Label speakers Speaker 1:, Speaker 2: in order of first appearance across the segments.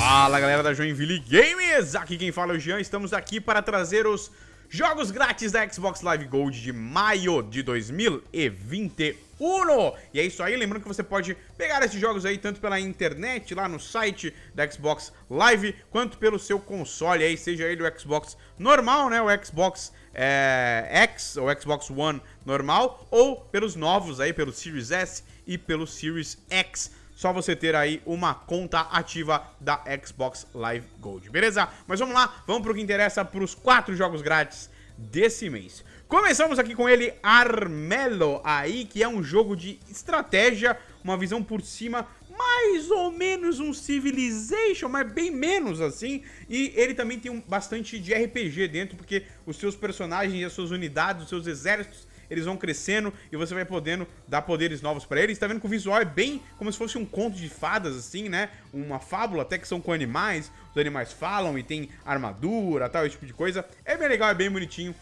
Speaker 1: Fala galera da Joinville Games, aqui quem fala é o Jean, estamos aqui para trazer os jogos grátis da Xbox Live Gold de maio de 2021 E é isso aí, lembrando que você pode pegar esses jogos aí tanto pela internet, lá no site da Xbox Live, quanto pelo seu console aí, seja ele o Xbox normal, né, o Xbox é, X ou Xbox One normal, ou pelos novos aí, pelo Series S e pelo Series X só você ter aí uma conta ativa da Xbox Live Gold, beleza? Mas vamos lá, vamos pro que interessa pros quatro jogos grátis desse mês. Começamos aqui com ele, Armelo, aí que é um jogo de estratégia, uma visão por cima mais ou menos um Civilization, mas bem menos assim. E ele também tem um, bastante de RPG dentro, porque os seus personagens, as suas unidades, os seus exércitos eles vão crescendo e você vai podendo dar poderes novos para eles. Tá vendo que o visual é bem como se fosse um conto de fadas, assim, né? Uma fábula, até que são com animais, os animais falam e tem armadura, tal, esse tipo de coisa. É bem legal, é bem bonitinho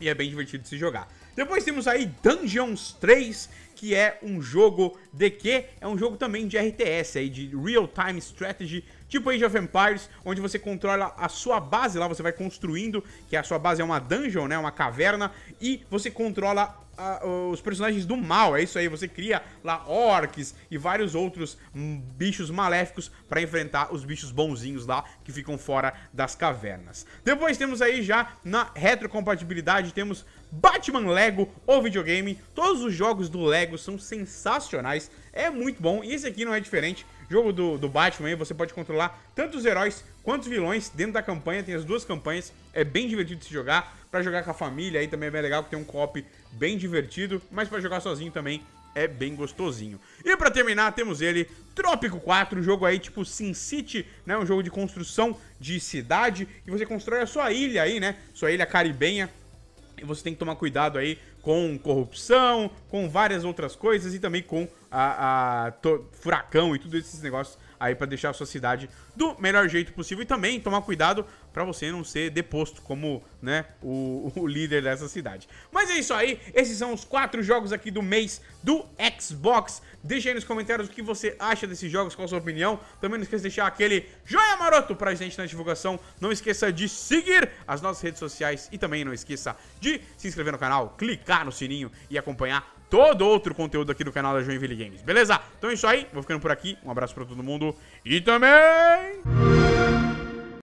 Speaker 1: e é bem divertido de se jogar. Depois temos aí Dungeons 3, que é um jogo de quê? É um jogo também de RTS aí, de Real Time Strategy tipo Age of Empires, onde você controla a sua base lá, você vai construindo, que a sua base é uma dungeon, né, uma caverna, e você controla a, os personagens do mal, é isso aí. Você cria lá orcs e vários outros hum, bichos maléficos para enfrentar os bichos bonzinhos lá que ficam fora das cavernas. Depois temos aí já na retrocompatibilidade, temos Batman Lego, o videogame. Todos os jogos do Lego são sensacionais, é muito bom e esse aqui não é diferente jogo do, do Batman, você pode controlar tanto os heróis quantos vilões dentro da campanha, tem as duas campanhas, é bem divertido de se jogar, para jogar com a família aí também é bem legal, que tem um co-op bem divertido, mas para jogar sozinho também é bem gostosinho. E para terminar, temos ele, Trópico 4, jogo aí tipo Sin City, né, um jogo de construção de cidade, e você constrói a sua ilha aí, né, sua ilha caribenha, e você tem que tomar cuidado aí com corrupção, com várias outras coisas e também com a, a furacão e tudo esses negócios aí para deixar a sua cidade do melhor jeito possível e também tomar cuidado para você não ser deposto como, né, o, o, líder dessa cidade. Mas é isso aí, esses são os quatro jogos aqui do mês do Xbox. Deixa aí nos comentários o que você acha desses jogos, qual a sua opinião. Também não esqueça de deixar aquele joia maroto pra gente na divulgação. Não esqueça de seguir as nossas redes sociais e também não esqueça de se inscrever no canal, clicar no sininho e acompanhar todo outro conteúdo aqui do canal da Joinville Games. Beleza? Então é isso aí. Vou ficando por aqui. Um abraço pra todo mundo. E também...